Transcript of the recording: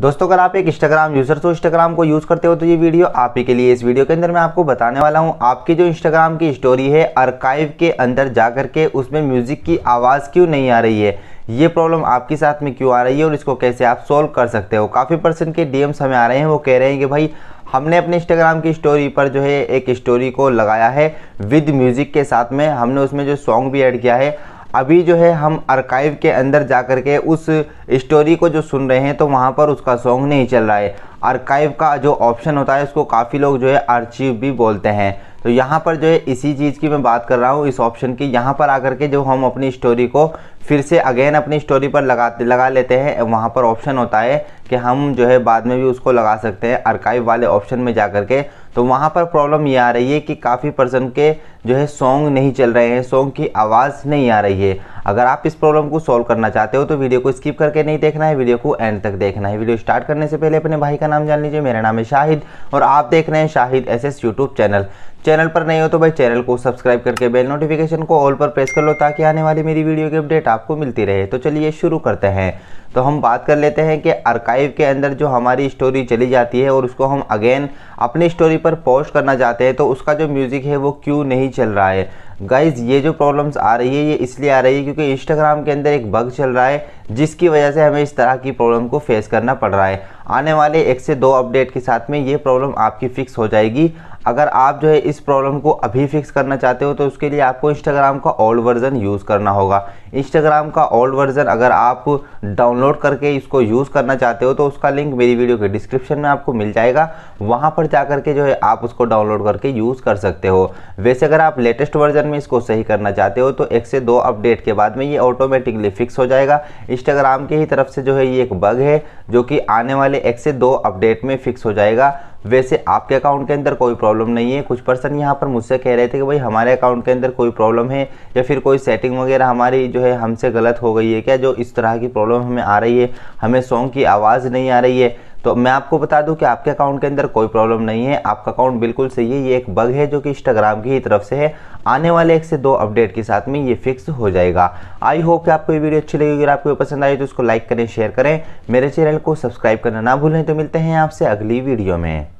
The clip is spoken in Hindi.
दोस्तों अगर आप एक इंस्टाग्राम यूज़र तो इंस्टाग्राम को यूज़ करते हो तो ये वीडियो आप ही के लिए इस वीडियो के अंदर मैं आपको बताने वाला हूँ आपकी जो इंस्टाग्राम की स्टोरी है अर्काइव के अंदर जा करके उसमें म्यूज़िक की आवाज़ क्यों नहीं आ रही है ये प्रॉब्लम आपके साथ में क्यों आ रही है और इसको कैसे आप सोल्व कर सकते हो काफ़ी पर्सन के डीएम्स हमें आ रहे हैं वो कह रहे हैं कि भाई हमने अपने इंस्टाग्राम की स्टोरी पर जो है एक स्टोरी को लगाया है विद म्यूज़िक के साथ में हमने उसमें जो सॉन्ग भी ऐड किया है अभी जो है हम आर्काइव के अंदर जा कर के उस स्टोरी को जो सुन रहे हैं तो वहाँ पर उसका सॉन्ग नहीं चल रहा है आर्काइव का जो ऑप्शन होता है उसको काफ़ी लोग जो है आर्चीव भी बोलते हैं तो यहाँ पर जो है इसी चीज़ की मैं बात कर रहा हूँ इस ऑप्शन की यहाँ पर आकर के जो हम अपनी स्टोरी को फिर से अगेन अपनी स्टोरी पर लगाते लगा लेते हैं वहाँ पर ऑप्शन होता है कि हम जो है बाद में भी उसको लगा सकते हैं आर्काइव वाले ऑप्शन में जा कर के तो वहाँ पर प्रॉब्लम ये आ रही है कि काफ़ी पर्सन के जो है सॉन्ग नहीं चल रहे हैं सॉन्ग की आवाज़ नहीं आ रही है अगर आप इस प्रॉब्लम को सॉल्व करना चाहते हो तो वीडियो को स्किप करके नहीं देखना है वीडियो को एंड तक देखना है वीडियो स्टार्ट करने से पहले अपने भाई का का नाम जान लीजिए मेरा नाम है शाहिद और आप देख रहे हैं Shahid S S YouTube channel channel पर नहीं हो तो भाई चैनल को सब्सक्राइब करके बेल नोटिफिकेशन को ऑल पर प्रेस कर लो ताकि आने वाली मेरी वीडियो की अपडेट आपको मिलती रहे तो चलिए शुरू करते हैं तो हम बात कर लेते हैं कि आर्काइव के अंदर जो हमारी स्टोरी चली जाती है और उसको हम अगेन अपनी स्टोरी पर पोस्ट करना चाहते हैं तो उसका जो म्यूज़िक है वो क्यों नहीं चल रहा है गाइज ये जो प्रॉब्लम्स आ रही है ये इसलिए आ रही है क्योंकि इंस्टाग्राम के अंदर एक बग चल रहा है जिसकी वजह से हमें इस तरह की प्रॉब्लम को फेस करना पड़ रहा है आने वाले एक से दो अपडेट के साथ में ये प्रॉब्लम आपकी फ़िक्स हो जाएगी अगर आप जो है इस प्रॉब्लम को अभी फिक्स करना चाहते हो तो उसके लिए आपको इंस्टाग्राम का ओल्ड वर्जन यूज़ करना होगा इंस्टाग्राम का ओल्ड वर्जन अगर आप डाउनलोड करके इसको यूज़ करना चाहते हो तो उसका लिंक मेरी वीडियो के डिस्क्रिप्शन में आपको मिल जाएगा वहाँ पर जा करके जो है आप उसको डाउनलोड करके यूज़ कर सकते हो वैसे अगर आप लेटेस्ट वर्जन में इसको सही करना चाहते हो तो एक से दो अपडेट के बाद में ये ऑटोमेटिकली फिक्स हो जाएगा इंस्टाग्राम की ही तरफ से जो है ये एक बग है जो कि आने वाले एक से दो अपडेट में फिक्स हो जाएगा वैसे आपके अकाउंट के अंदर कोई प्रॉब्लम नहीं है कुछ पर्सन यहाँ पर मुझसे कह रहे थे कि भाई हमारे अकाउंट के अंदर कोई प्रॉब्लम है या फिर कोई सेटिंग वगैरह हमारी जो है हमसे गलत हो गई है क्या जो इस तरह की प्रॉब्लम हमें आ रही है हमें सॉन्ग की आवाज़ नहीं आ रही है तो मैं आपको बता दूं कि आपके अकाउंट के अंदर कोई प्रॉब्लम नहीं है आपका अकाउंट बिल्कुल सही है ये एक बग है जो कि इंस्टाग्राम की ही तरफ से है आने वाले एक से दो अपडेट के साथ में ये फिक्स हो जाएगा आई होप कि आपको ये वीडियो अच्छी लगी अगर आपको पसंद आई तो उसको लाइक करें शेयर करें मेरे चैनल को सब्सक्राइब करना ना भूलें तो मिलते हैं आपसे अगली वीडियो में